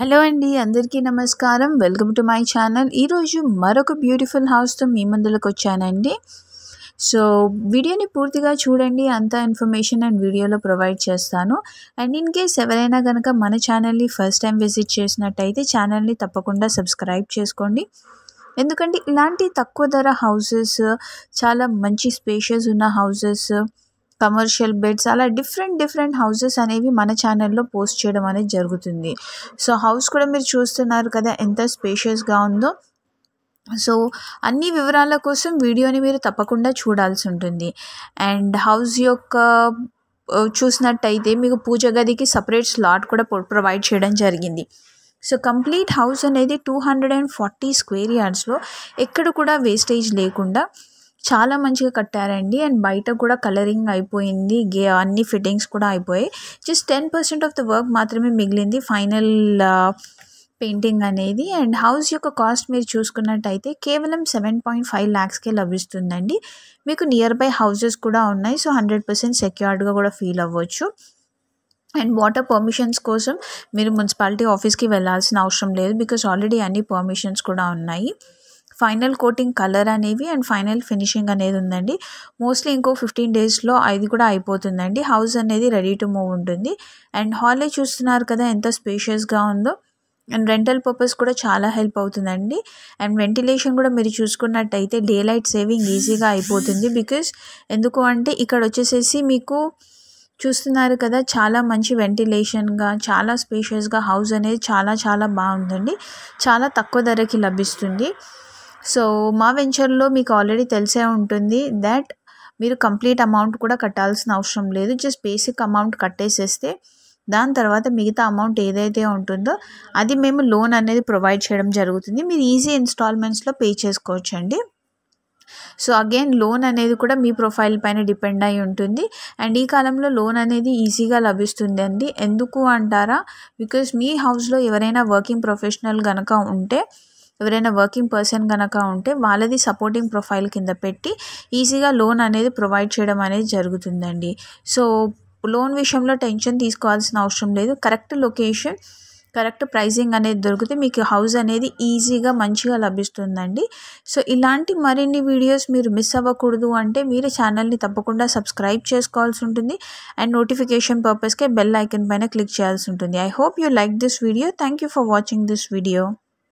hello అండి అందరికీ నమస్కారం వెల్కమ్ టు మై ఛానల్ ఈరోజు మరొక బ్యూటిఫుల్ హౌస్తో మీ ముందులకు వచ్చానండి సో వీడియోని పూర్తిగా చూడండి అంత ఇన్ఫర్మేషన్ అండ్ వీడియోలో ప్రొవైడ్ చేస్తాను అండ్ ఇన్ కేస్ ఎవరైనా కనుక మన ఛానల్ని ఫస్ట్ టైం విజిట్ చేసినట్టయితే ఛానల్ని తప్పకుండా సబ్స్క్రైబ్ చేసుకోండి ఎందుకంటే ఇలాంటి తక్కువ ధర హౌసెస్ చాలా మంచి స్పేషియస్ ఉన్న హౌసెస్ కమర్షియల్ బెడ్స్ అలా డిఫరెంట్ డిఫరెంట్ హౌసెస్ అనేవి మన ఛానల్లో పోస్ట్ చేయడం అనేది జరుగుతుంది సో హౌస్ కూడా మీరు చూస్తున్నారు కదా ఎంత స్పేషియస్గా ఉందో సో అన్ని వివరాల కోసం వీడియోని మీరు తప్పకుండా చూడాల్సి ఉంటుంది అండ్ హౌస్ యొక్క చూసినట్టయితే మీకు పూజ గదికి సపరేట్ స్లాట్ కూడా ప్రొవైడ్ చేయడం జరిగింది సో కంప్లీట్ హౌస్ అనేది two hundred and forty square యార్డ్స్లో ఎక్కడ కూడా వేస్టేజ్ లేకుండా చాలా మంచిగా కట్టారండి అండ్ బయట కూడా కలరింగ్ అయిపోయింది గే అన్ని ఫిట్టింగ్స్ కూడా అయిపోయాయి just ten percent of the work మాత్రమే మిగిలింది ఫైనల్ పెయింటింగ్ అనేది అండ్ హౌస్ యొక్క కాస్ట్ మీరు చూసుకున్నట్టయితే కేవలం సెవెన్ పాయింట్ ఫైవ్ ల్యాక్స్కే లభిస్తుందండి మీకు నియర్ బై హౌసెస్ కూడా ఉన్నాయి సో హండ్రెడ్ పర్సెంట్ సెక్యూర్డ్గా కూడా ఫీల్ అవ్వచ్చు అండ్ వాటర్ పర్మిషన్స్ కోసం మీరు మున్సిపాలిటీ ఆఫీస్కి వెళ్ళాల్సిన అవసరం లేదు బికాస్ ఆల్రెడీ అన్ని పర్మిషన్స్ కూడా ఉన్నాయి ఫైనల్ కోటింగ్ కలర్ అనేవి అండ్ ఫైనల్ ఫినిషింగ్ అనేది ఉందండి మోస్ట్లీ ఇంకో ఫిఫ్టీన్ డేస్లో అది కూడా అయిపోతుందండి హౌస్ అనేది రెడీ టు మూవ్ ఉంటుంది అండ్ హాలే చూస్తున్నారు కదా ఎంత స్పేషియస్గా ఉందో అండ్ రెంటల్ పర్పస్ కూడా చాలా హెల్ప్ అవుతుందండి అండ్ వెంటిలేషన్ కూడా మీరు చూసుకున్నట్టయితే డే లైట్ సేవింగ్ ఈజీగా అయిపోతుంది బికాస్ ఎందుకు అంటే ఇక్కడ వచ్చేసేసి మీకు చూస్తున్నారు కదా చాలా మంచి వెంటిలేషన్గా చాలా స్పేషియస్గా హౌస్ అనేది చాలా చాలా బాగుందండి చాలా తక్కువ ధరకి లభిస్తుంది సో మా వెంచర్లో మీకు ఆల్రెడీ తెలిసే ఉంటుంది దాట్ మీరు కంప్లీట్ అమౌంట్ కూడా కట్టాల్సిన అవసరం లేదు జస్ట్ బేసిక్ అమౌంట్ కట్టేసేస్తే దాని తర్వాత మిగతా అమౌంట్ ఏదైతే ఉంటుందో అది మేము లోన్ అనేది ప్రొవైడ్ చేయడం జరుగుతుంది మీరు ఈజీ ఇన్స్టాల్మెంట్స్లో పే చేసుకోవచ్చండి సో అగైన్ లోన్ అనేది కూడా మీ ప్రొఫైల్ పైన డిపెండ్ అయి ఉంటుంది అండ్ ఈ కాలంలో లోన్ అనేది ఈజీగా లభిస్తుంది అండి ఎందుకు అంటారా బికాజ్ మీ హౌస్లో ఎవరైనా వర్కింగ్ ప్రొఫెషనల్ కనుక ఉంటే ఎవరైనా వర్కింగ్ పర్సన్ కనుక ఉంటే వాళ్ళది సపోర్టింగ్ ప్రొఫైల్ కింద పెట్టి ఈజీగా లోన్ అనేది ప్రొవైడ్ చేయడం అనేది జరుగుతుందండి సో లోన్ విషయంలో టెన్షన్ తీసుకోవాల్సిన అవసరం లేదు కరెక్ట్ లొకేషన్ కరెక్ట్ ప్రైజింగ్ అనేది దొరికితే మీకు హౌస్ అనేది ఈజీగా మంచిగా లభిస్తుందండి సో ఇలాంటి మరిన్ని వీడియోస్ మీరు మిస్ అవ్వకూడదు అంటే మీరు ఛానల్ని తప్పకుండా సబ్స్క్రైబ్ చేసుకోవాల్సి ఉంటుంది అండ్ నోటిఫికేషన్ పర్పస్కే బెల్ ఐకన్ పైన క్లిక్ చేయాల్సి ఉంటుంది I hope you like this video thank you for watching this video